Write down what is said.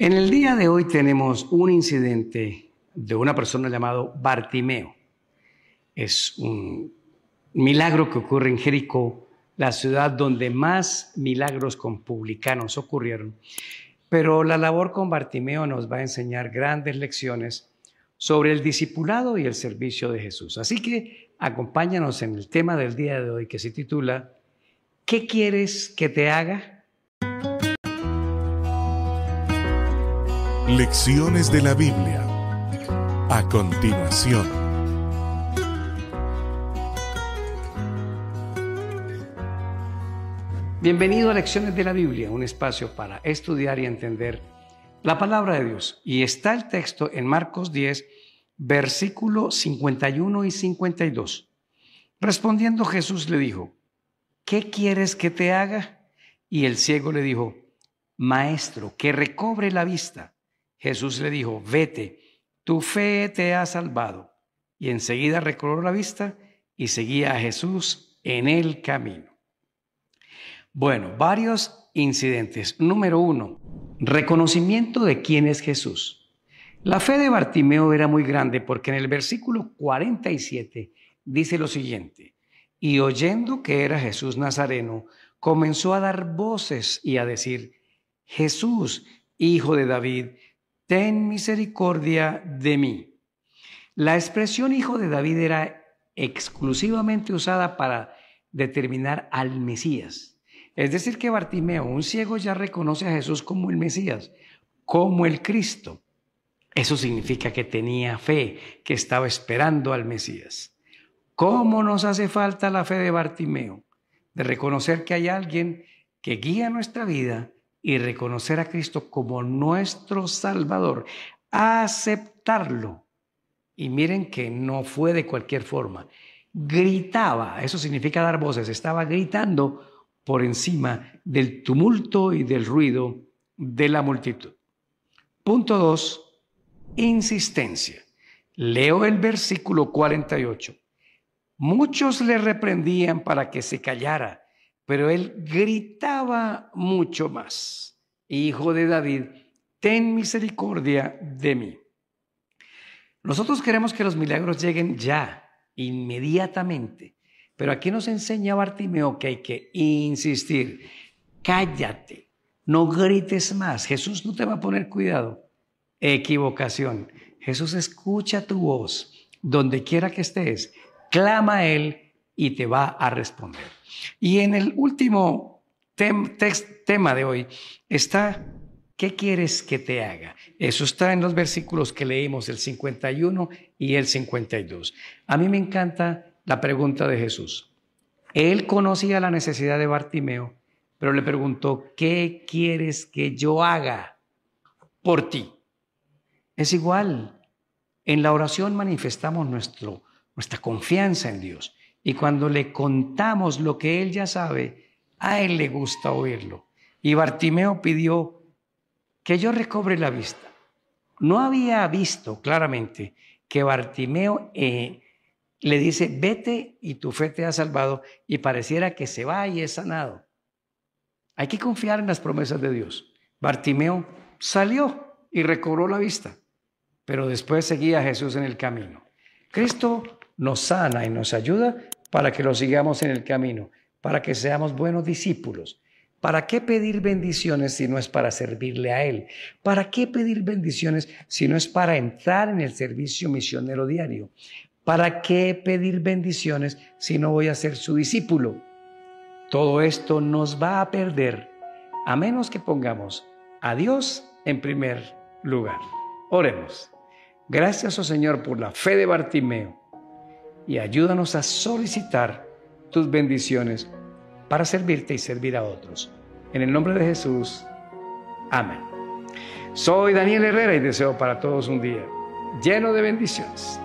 En el día de hoy tenemos un incidente de una persona llamada Bartimeo. Es un milagro que ocurre en Jericó, la ciudad donde más milagros con publicanos ocurrieron. Pero la labor con Bartimeo nos va a enseñar grandes lecciones sobre el discipulado y el servicio de Jesús. Así que acompáñanos en el tema del día de hoy que se titula ¿Qué quieres que te haga? Lecciones de la Biblia. A continuación. Bienvenido a Lecciones de la Biblia, un espacio para estudiar y entender la palabra de Dios. Y está el texto en Marcos 10, versículo 51 y 52. Respondiendo Jesús le dijo, ¿qué quieres que te haga? Y el ciego le dijo, Maestro, que recobre la vista. Jesús le dijo, vete, tu fe te ha salvado. Y enseguida recobró la vista y seguía a Jesús en el camino. Bueno, varios incidentes. Número uno, reconocimiento de quién es Jesús. La fe de Bartimeo era muy grande porque en el versículo 47 dice lo siguiente, y oyendo que era Jesús Nazareno, comenzó a dar voces y a decir, Jesús, hijo de David, ten misericordia de mí. La expresión hijo de David era exclusivamente usada para determinar al Mesías. Es decir, que Bartimeo, un ciego, ya reconoce a Jesús como el Mesías, como el Cristo. Eso significa que tenía fe, que estaba esperando al Mesías. ¿Cómo nos hace falta la fe de Bartimeo? De reconocer que hay alguien que guía nuestra vida y reconocer a Cristo como nuestro Salvador, aceptarlo. Y miren que no fue de cualquier forma. Gritaba, eso significa dar voces, estaba gritando por encima del tumulto y del ruido de la multitud. Punto dos, insistencia. Leo el versículo 48. Muchos le reprendían para que se callara, pero él gritaba mucho más, Hijo de David, ten misericordia de mí. Nosotros queremos que los milagros lleguen ya, inmediatamente, pero aquí nos enseña Bartimeo que hay que insistir, cállate, no grites más, Jesús no te va a poner cuidado. Equivocación, Jesús escucha tu voz, donde quiera que estés, clama a Él y te va a responder. Y en el último tema de hoy está, ¿qué quieres que te haga? Eso está en los versículos que leímos, el 51 y el 52. A mí me encanta la pregunta de Jesús. Él conocía la necesidad de Bartimeo, pero le preguntó, ¿qué quieres que yo haga por ti? Es igual, en la oración manifestamos nuestra confianza en Dios. Y cuando le contamos lo que él ya sabe, a él le gusta oírlo. Y Bartimeo pidió que yo recobre la vista. No había visto claramente que Bartimeo eh, le dice, vete y tu fe te ha salvado, y pareciera que se va y es sanado. Hay que confiar en las promesas de Dios. Bartimeo salió y recobró la vista, pero después seguía a Jesús en el camino. Cristo nos sana y nos ayuda para que lo sigamos en el camino, para que seamos buenos discípulos. ¿Para qué pedir bendiciones si no es para servirle a Él? ¿Para qué pedir bendiciones si no es para entrar en el servicio misionero diario? ¿Para qué pedir bendiciones si no voy a ser su discípulo? Todo esto nos va a perder a menos que pongamos a Dios en primer lugar. Oremos. Gracias, oh Señor, por la fe de Bartimeo y ayúdanos a solicitar tus bendiciones para servirte y servir a otros. En el nombre de Jesús, amén. Soy Daniel Herrera y deseo para todos un día lleno de bendiciones.